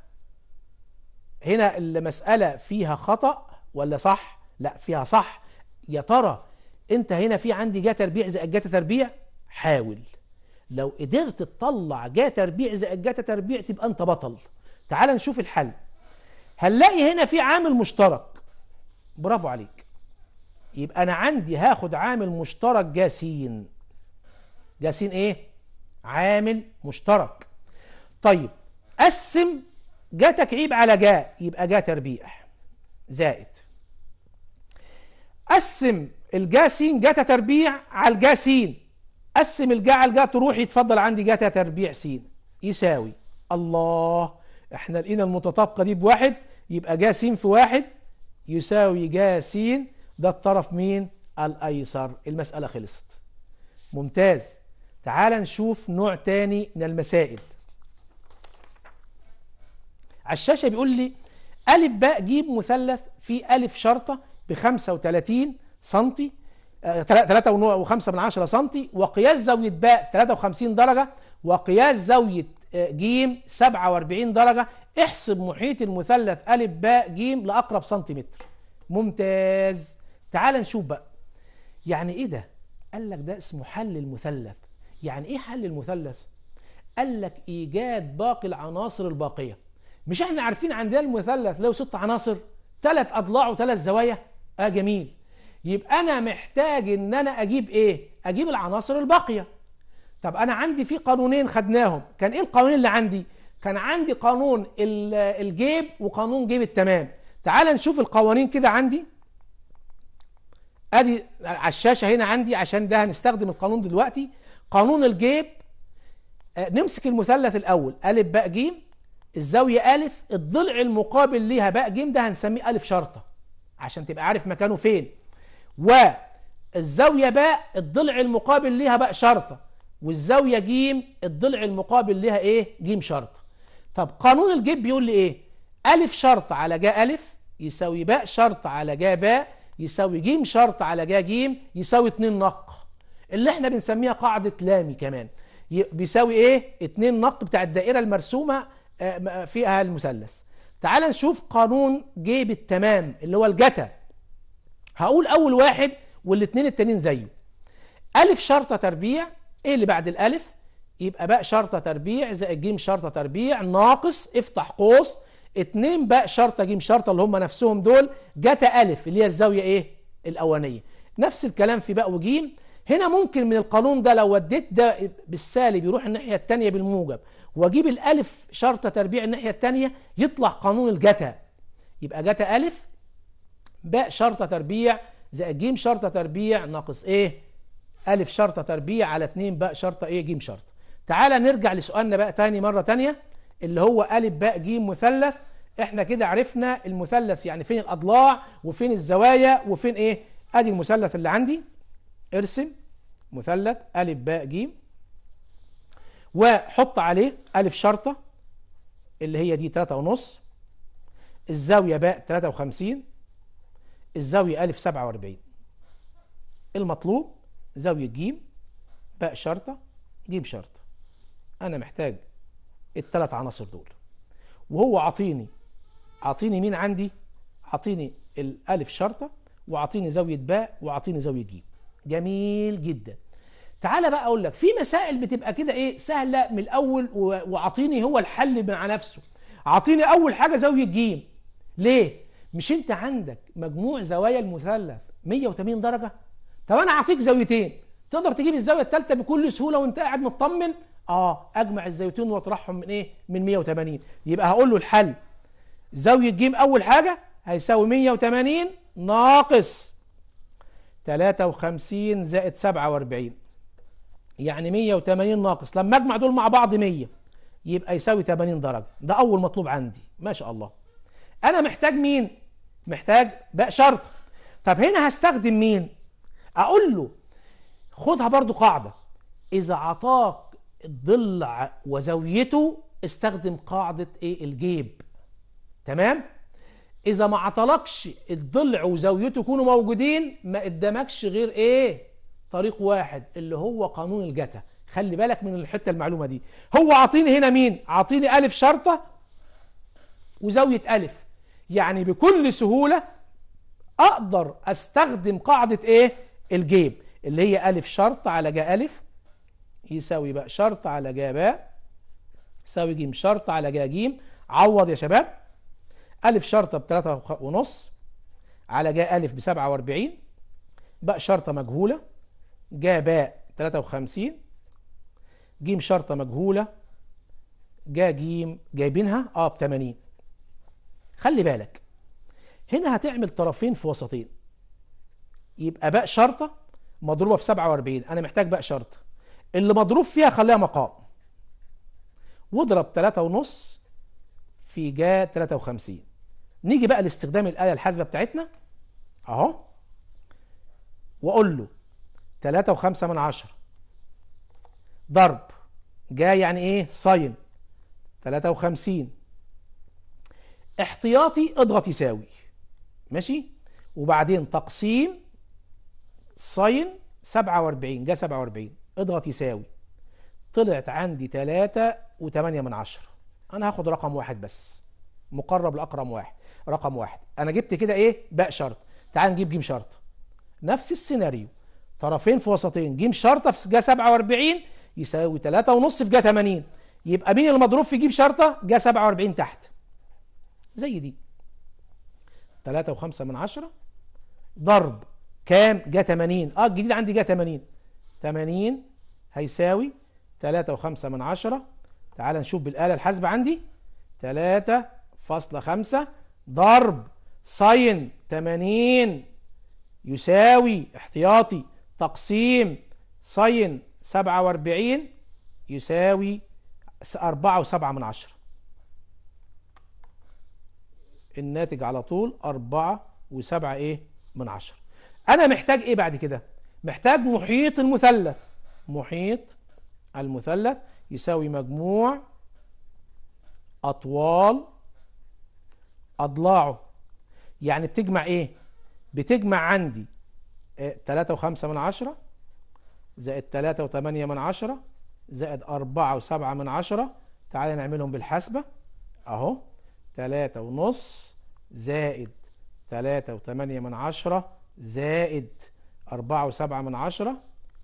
هنا المسألة فيها خطأ ولا صح لا فيها صح يا ترى انت هنا في عندي جا تربيع زائد جا تربيع حاول لو قدرت تطلع جا تربيع زائد جاتا تربيع تبقى انت بطل تعال نشوف الحل هنلاقي هنا في عامل مشترك برافو عليك يبقى انا عندي هاخد عامل مشترك جاسين جاسين ايه عامل مشترك طيب قسم جا تكعيب على جا يبقى جا تربيع زائد قسم الجاسين جا تربيع على الجاسين قسم الجعل جات تروح يتفضل عندي جاتا تربيع سين يساوي الله احنا لقينا المتطابقه دي بواحد يبقى جا سين في واحد يساوي جا سين ده الطرف مين الايسر المساله خلصت ممتاز تعال نشوف نوع تاني من المسائل على الشاشه بيقول لي الف باء جيم مثلث فيه الف شرطه ب 35 سنتي 3.5 سم وقياس زاوية باء 53 درجة وقياس زاوية آه، ج 47 درجة احسب محيط المثلث أ ب ج لأقرب سنتيمتر ممتاز تعال نشوف بقى يعني ايه ده قال لك ده اسمه حل المثلث يعني ايه حل المثلث قال لك ايجاد باقي العناصر الباقيه مش احنا عارفين عندنا المثلث له ست عناصر ثلاث اضلاع وثلاث زوايا اه جميل يبقى أنا محتاج إن أنا أجيب إيه؟ أجيب العناصر الباقية طب أنا عندي في قانونين خدناهم كان إيه القانونين اللي عندي؟ كان عندي قانون الجيب وقانون جيب التمام تعال نشوف القوانين كده عندي ادي على الشاشه هنا عندي عشان ده هنستخدم القانون دلوقتي قانون الجيب آه، نمسك المثلث الاول ا ب ج الزاويه ا الضلع المقابل ليها ب ج ده هنسميه ا شرطه عشان تبقى عارف مكانه فين والزاوية باء الضلع المقابل ليها باء شرطة والزاوية جيم الضلع المقابل ليها ايه جيم شرطة طب قانون الجيب بيقول لي ايه ألف شرط على جا ألف يساوي باء شرط على جا باء يساوي جيم شرط على جا جيم يساوي اتنين نق اللي احنا بنسميها قاعدة لامي كمان بيساوي ايه اتنين نق بتاع الدائرة المرسومة آه، فيها المثلث تعال نشوف قانون جيب التمام اللي هو الجتا هقول اول واحد والاثنين التانيين زيه الف شرطه تربيع ايه اللي بعد الالف يبقى باء شرطه تربيع زائد جيم شرطه تربيع ناقص افتح قوس اتنين باء شرطه جيم شرطه اللي هم نفسهم دول جتا الف اللي هي الزاويه ايه الاولانيه نفس الكلام في باء وجيم هنا ممكن من القانون ده لو وديت ده بالسالب يروح الناحيه الثانيه بالموجب واجيب الالف شرطه تربيع الناحيه الثانيه يطلع قانون الجتا يبقى جتا الف باء شرطة تربيع زائد جيم شرطة تربيع ناقص ايه ألف شرطة تربيع على 2 باء شرطة ايه جيم شرطة تعالى نرجع لسؤالنا بقى تاني مرة تانية اللي هو ألف باء جيم مثلث احنا كده عرفنا المثلث يعني فين الأضلاع وفين الزوايا وفين ايه ادي المثلث اللي عندي ارسم مثلث ألف باء جيم وحط عليه ألف شرطة اللي هي دي 3 ونص الزاوية باء 53 الزاوية أ 47 المطلوب زاوية ج باء شرطة جيم شرطة أنا محتاج الثلاث عناصر دول وهو عطيني عطيني مين عندي؟ عطيني الألف شرطة وعطيني زاوية باء وعطيني زاوية جيم جميل جدا تعالى بقى أقول لك في مسائل بتبقى كده إيه سهلة من الأول وعطيني هو الحل مع نفسه عطيني أول حاجة زاوية جيم ليه؟ مش انت عندك مجموع زوايا المثلث 180 درجه طب انا هعطيك زاويتين تقدر تجيب الزاويه الثالثه بكل سهوله وانت قاعد مطمن اه اجمع الزاويتين واطرحهم من ايه من 180 يبقى هقول له الحل زاويه ج اول حاجه هيساوي 180 ناقص 53 زائد 47 يعني 180 ناقص لما اجمع دول مع بعض 100 يبقى يساوي 80 درجه ده اول مطلوب عندي ما شاء الله انا محتاج مين محتاج باء شرط طب هنا هستخدم مين اقول له خدها برضو قاعده اذا عطاك الضلع وزاويته استخدم قاعده ايه الجيب تمام اذا ما عطلكش الضلع وزاويته يكونوا موجودين ما قدامكش غير ايه طريق واحد اللي هو قانون الجتا خلي بالك من الحته المعلومه دي هو عاطيني هنا مين عاطيني الف شرطه وزاويه الف يعني بكل سهولة أقدر أستخدم قاعدة إيه؟ الجيب اللي هي ألف شرط على جا ألف يساوي بقى شرط على جا باء يساوي جيم شرط على جا جيم عوض يا شباب ألف شرطة بثلاثة ونص على جا ألف بسبعة وأربعين باء شرطة مجهولة جا باء تلاتة وخمسين جيم شرطة مجهولة جا جيم جايبينها اه ب 80 خلي بالك هنا هتعمل طرفين في وسطين يبقى باء شرطة مضروبة في 47 أنا محتاج باء شرطة اللي مضروب فيها خليها مقام واضرب 3 ونص في جا 53 نيجي بقى لاستخدام الآلة الحاسبة بتاعتنا أهو وأقول له 3 و5 من 10 ضرب جا يعني إيه ساين 53 احتياطي اضغط يساوي ماشي وبعدين تقسيم ساين 47 جا 47 اضغط يساوي طلعت عندي 3 و8 من عشرة انا هاخد رقم واحد بس مقرب لاقرب واحد رقم واحد انا جبت كده ايه باء شرط تعال نجيب جيم شرطه نفس السيناريو طرفين في وسطين جيم شرطه في جا 47 يساوي 3 ونص في جا 80 يبقى مين المضروب في جيم شرطه جا 47 تحت زي دي 3 و5 من 10 ضرب كام جا 80 اه الجديد عندي جا 80 80 هيساوي 3 و5 من 10 تعال نشوف بالآلة الحاسبة عندي 3.5 ضرب ساين 80 يساوي احتياطي تقسيم ساين 47 يساوي 4.7 من 10 الناتج على طول أربعة وسبعة إيه من عشرة أنا محتاج إيه بعد كده محتاج محيط المثلث محيط المثلث يساوي مجموع أطوال أضلاعه يعني بتجمع إيه بتجمع عندي ثلاثة آه، وخمسة من عشرة زائد ثلاثة وثمانية من عشرة زائد أربعة وسبعة من عشرة تعالى نعملهم بالحسبة أهو تلاتة ونص زائد تلاتة وتمانية من عشرة زائد أربعة وسبعة من عشرة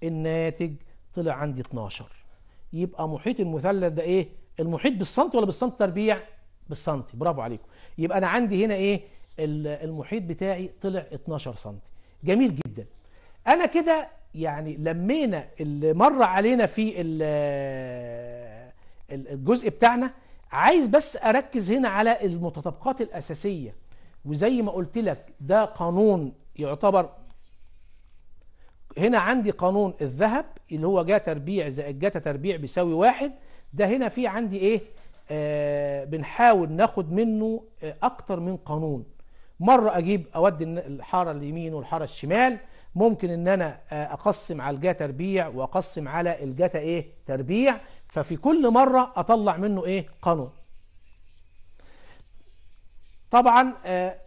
الناتج طلع عندي 12 يبقى محيط المثلث ده إيه؟ المحيط بالسنتي ولا بالسنتي تربيع؟ بالسنتي برافو عليكم يبقى أنا عندي هنا إيه؟ المحيط بتاعي طلع 12 سنتي جميل جدا أنا كده يعني لمينا اللي مر علينا في الجزء بتاعنا عايز بس اركز هنا على المتطابقات الاساسيه وزي ما قلت لك ده قانون يعتبر هنا عندي قانون الذهب اللي هو جا تربيع زائد جتا تربيع بيساوي واحد ده هنا في عندي ايه آه بنحاول ناخد منه آه اكتر من قانون مرة اجيب اودي الحارة اليمين والحارة الشمال ممكن ان انا آه، اقسم على الجا تربيع واقسم على الجتا ايه تربيع ففي كل مرة أطلع منه إيه قانون طبعا آه،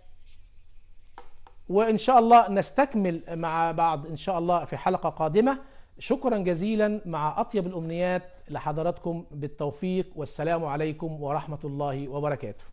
وإن شاء الله نستكمل مع بعض إن شاء الله في حلقة قادمة شكرا جزيلا مع أطيب الأمنيات لحضراتكم بالتوفيق والسلام عليكم ورحمة الله وبركاته